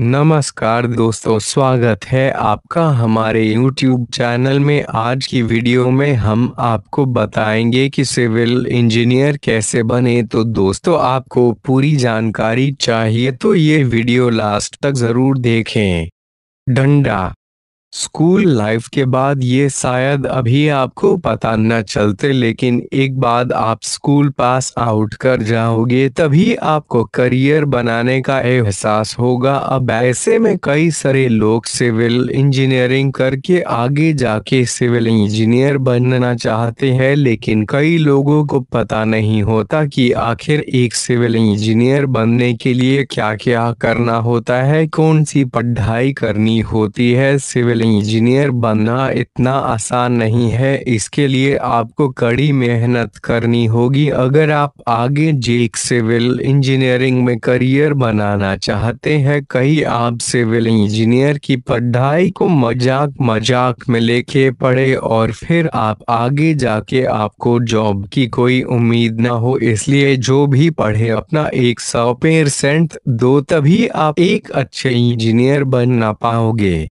नमस्कार दोस्तों स्वागत है आपका हमारे YouTube चैनल में आज की वीडियो में हम आपको बताएंगे कि सिविल इंजीनियर कैसे बने तो दोस्तों आपको पूरी जानकारी चाहिए तो ये वीडियो लास्ट तक ज़रूर देखें डंडा स्कूल लाइफ के बाद ये शायद अभी आपको पता न चलते लेकिन एक बार आप स्कूल पास आउट कर जाओगे तभी आपको करियर बनाने का एहसास होगा अब ऐसे में कई सारे लोग सिविल इंजीनियरिंग करके आगे जाके सिविल इंजीनियर बनना चाहते हैं लेकिन कई लोगों को पता नहीं होता कि आखिर एक सिविल इंजीनियर बनने के लिए क्या क्या करना होता है कौन सी पढ़ाई करनी होती है सिविल इंजीनियर बनना इतना आसान नहीं है इसके लिए आपको कड़ी मेहनत करनी होगी अगर आप आगे जेक सिविल इंजीनियरिंग में करियर बनाना चाहते हैं कहीं आप सिविल इंजीनियर की पढ़ाई को मजाक मजाक में लेके पढ़े और फिर आप आगे जाके आपको जॉब की कोई उम्मीद ना हो इसलिए जो भी पढ़े अपना एक सौ परसेंट दो तभी आप एक अच्छे इंजीनियर बन ना पाओगे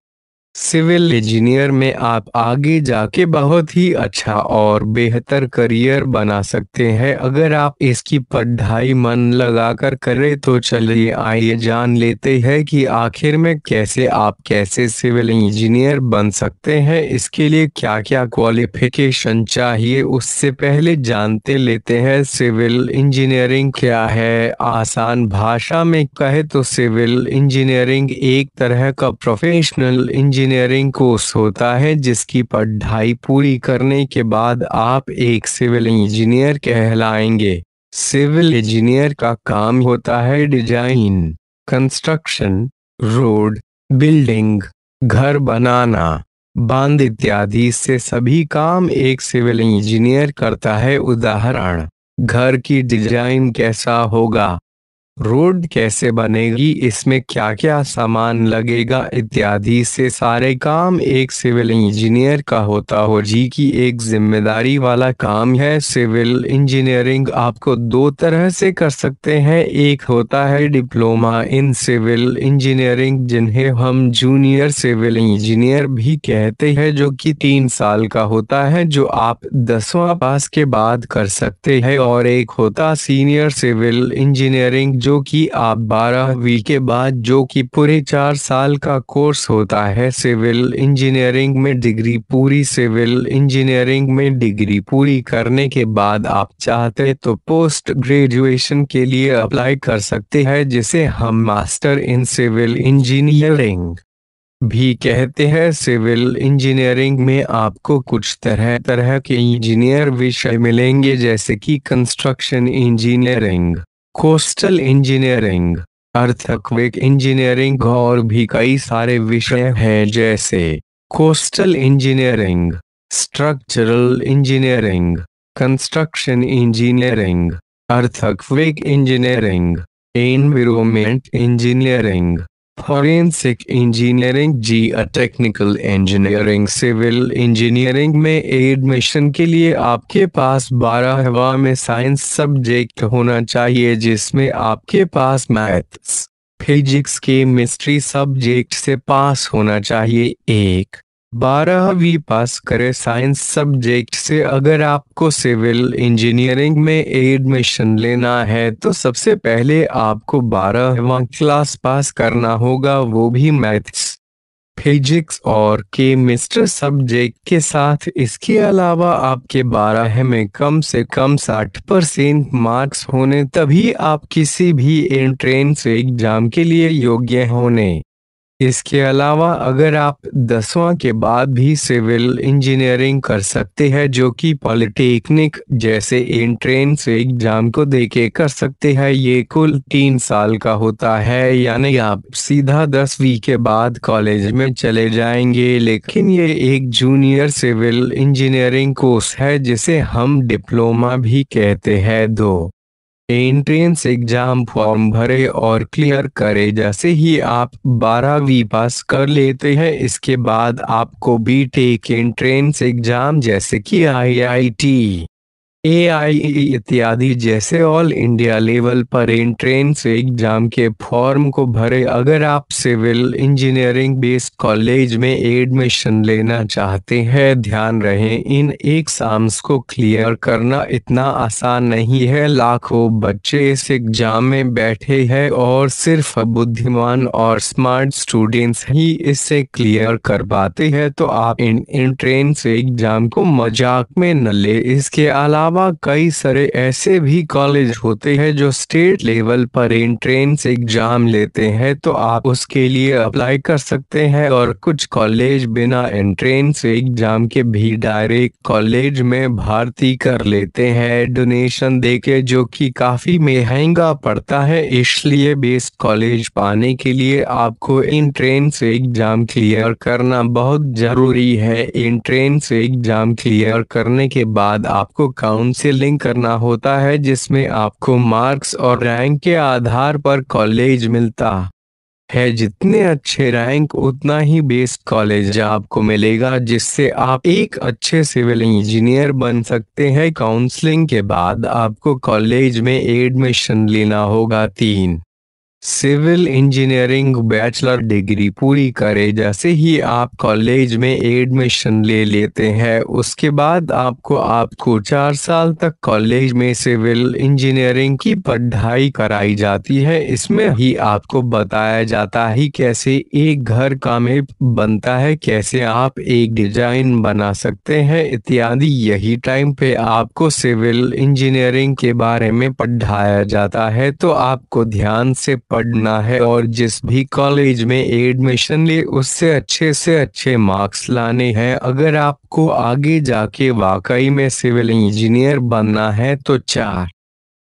सिविल इंजीनियर में आप आगे जाके बहुत ही अच्छा और बेहतर करियर बना सकते हैं अगर आप इसकी पढ़ाई मन लगाकर करें तो चलिए आइए जान लेते हैं कि आखिर में कैसे आप कैसे सिविल इंजीनियर बन सकते हैं इसके लिए क्या क्या क्वालिफिकेशन चाहिए उससे पहले जानते लेते हैं सिविल इंजीनियरिंग क्या है आसान भाषा में कहे तो सिविल इंजीनियरिंग एक तरह का प्रोफेशनल इंजीनियर इंजीनियरिंग कोर्स होता है जिसकी पढ़ाई पूरी करने के बाद आप एक सिविल इंजीनियर कहलाएंगे सिविल इंजीनियर का काम होता है डिजाइन कंस्ट्रक्शन रोड बिल्डिंग घर बनाना बांध इत्यादि से सभी काम एक सिविल इंजीनियर करता है उदाहरण घर की डिजाइन कैसा होगा रोड कैसे बनेगी इसमें क्या क्या सामान लगेगा इत्यादि से सारे काम एक सिविल इंजीनियर का होता हो जी की एक जिम्मेदारी वाला काम है सिविल इंजीनियरिंग आपको दो तरह से कर सकते हैं एक होता है डिप्लोमा इन सिविल इंजीनियरिंग जिन्हें हम जूनियर सिविल इंजीनियर भी कहते हैं जो कि तीन साल का होता है जो आप दसवा पास के बाद कर सकते है और एक होता सीनियर सिविल इंजीनियरिंग जो कि आप बारहवीं के बाद जो कि पूरे चार साल का कोर्स होता है सिविल इंजीनियरिंग में डिग्री पूरी सिविल इंजीनियरिंग में डिग्री पूरी करने के बाद आप चाहते तो पोस्ट ग्रेजुएशन के लिए अप्लाई कर सकते हैं जिसे हम मास्टर इन सिविल इंजीनियरिंग भी कहते हैं सिविल इंजीनियरिंग में आपको कुछ तरह तरह के इंजीनियर विषय मिलेंगे जैसे कि construction engineering coastal engineering earthquake engineering और भी कई सारे विषय हैं जैसे coastal engineering structural engineering construction engineering earthquake engineering environment engineering forensic engineering geotechnical engineering civil engineering में एडमिशन के लिए आपके पास हवा में साइंस सब्जेक्ट होना चाहिए जिसमें आपके पास मैथ्स फिजिक्स केमिस्ट्री सब्जेक्ट से पास होना चाहिए एक बारहवीं पास करें साइंस सब्जेक्ट से अगर आपको सिविल इंजीनियरिंग में एडमिशन लेना है तो सबसे पहले आपको बारहवा क्लास पास करना होगा वो भी मैथ्स फिजिक्स और केमिस्ट्री सब्जेक्ट के साथ इसके अलावा आपके बारह में कम से कम 60 परसेंट मार्क्स होने तभी आप किसी भी एंट्रेंस एग्जाम के लिए योग्य होने इसके अलावा अगर आप दसवा के बाद भी सिविल इंजीनियरिंग कर सकते हैं जो कि पॉलिटेक्निक जैसे एंट्रेंस एग्जाम को देके कर सकते हैं ये कुल तीन साल का होता है यानी आप सीधा दसवीं के बाद कॉलेज में चले जाएंगे लेकिन ये एक जूनियर सिविल इंजीनियरिंग कोर्स है जिसे हम डिप्लोमा भी कहते हैं दो एंट्रेंस एग्जाम फॉर्म भरे और क्लियर करें जैसे ही आप बारहवीं पास कर लेते हैं इसके बाद आपको बीटेक एंट्रेंस एग्जाम जैसे कि आईआईटी एआई इत्यादि जैसे ऑल इंडिया लेवल पर एंट्रेंस एग्जाम के फॉर्म को भरे अगर आप सिविल इंजीनियरिंग बेस्ड कॉलेज में एडमिशन लेना चाहते हैं ध्यान रहे इन एग्जाम्स को क्लियर करना इतना आसान नहीं है लाखों बच्चे इस एग्जाम में बैठे हैं और सिर्फ बुद्धिमान और स्मार्ट स्टूडेंट्स ही इसे क्लियर कर पाते हैं तो आप इन एंट्रेंस एग्जाम को मजाक में न ले इसके अलावा अलावा कई सारे ऐसे भी कॉलेज होते हैं जो स्टेट लेवल पर एंट्रेंस एग्जाम लेते हैं तो आप उसके लिए अप्लाई कर सकते हैं और कुछ कॉलेज बिना एंट्रेंस एग्जाम के भी डायरेक्ट कॉलेज में भर्ती कर लेते हैं डोनेशन देके जो कि काफी महंगा पड़ता है इसलिए बेस्ट कॉलेज पाने के लिए आपको एंट्रेंस एग्जाम क्लियर करना बहुत जरूरी है एंट्रेंस एग्जाम क्लियर करने के बाद आपको काउंट उनसे लिंक करना होता है जिसमें आपको मार्क्स और रैंक के आधार पर कॉलेज मिलता है जितने अच्छे रैंक उतना ही बेस्ट कॉलेज आपको मिलेगा जिससे आप एक अच्छे सिविल इंजीनियर बन सकते हैं काउंसलिंग के बाद आपको कॉलेज में एडमिशन लेना होगा तीन सिविल इंजीनियरिंग बैचलर डिग्री पूरी करें जैसे ही आप कॉलेज में एडमिशन ले लेते हैं उसके बाद आपको आपको चार साल तक कॉलेज में सिविल इंजीनियरिंग की पढ़ाई कराई जाती है इसमें ही आपको बताया जाता है कैसे एक घर का मेप बनता है कैसे आप एक डिजाइन बना सकते हैं इत्यादि यही टाइम पे आपको सिविल इंजीनियरिंग के बारे में पढ़ाया जाता है तो आपको ध्यान से पढ़ना है और जिस भी कॉलेज में एडमिशन ले उससे अच्छे से अच्छे मार्क्स लाने हैं अगर आपको आगे जाके वाकई में सिविल इंजीनियर बनना है तो चार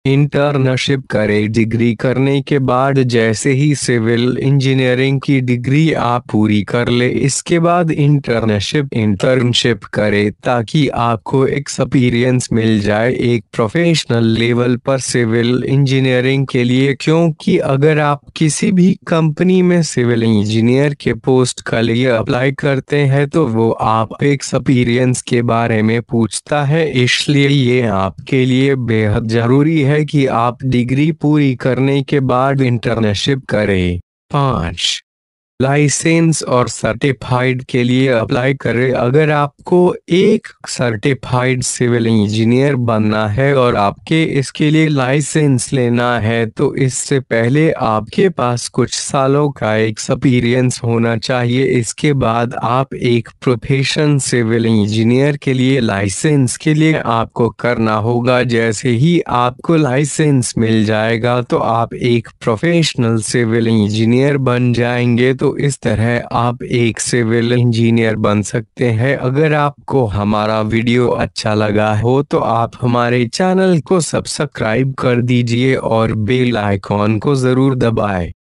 इंटर्नशिप करे डिग्री करने के बाद जैसे ही सिविल इंजीनियरिंग की डिग्री आप पूरी कर ले इसके बाद इंटर्नशिप इंटर्नशिप करे ताकि आपको एक्सपीरियंस मिल जाए एक प्रोफेशनल लेवल पर सिविल इंजीनियरिंग के लिए क्योंकि अगर आप किसी भी कंपनी में सिविल इंजीनियर के पोस्ट के लिए अप्लाई करते हैं तो वो आप एक्सपीरियंस के बारे में पूछता है इसलिए ये आपके लिए बेहद जरूरी है है कि आप डिग्री पूरी करने के बाद इंटर्नशिप करें पाँच लाइसेंस और सर्टिफाइड के लिए अप्लाई करें अगर आपको एक सर्टिफाइड सिविल इंजीनियर बनना है और आपके इसके लिए लाइसेंस लेना है तो इससे पहले आपके पास कुछ सालों का एक्सपीरियंस होना चाहिए इसके बाद आप एक प्रोफेशन सिविल इंजीनियर के लिए लाइसेंस के लिए आपको करना होगा जैसे ही आपको लाइसेंस मिल जाएगा तो आप एक प्रोफेशनल सिविल इंजीनियर बन जाएंगे तो तो इस तरह आप एक सिविल इंजीनियर बन सकते हैं अगर आपको हमारा वीडियो अच्छा लगा हो तो आप हमारे चैनल को सब्सक्राइब कर दीजिए और बेल आइकॉन को जरूर दबाएं।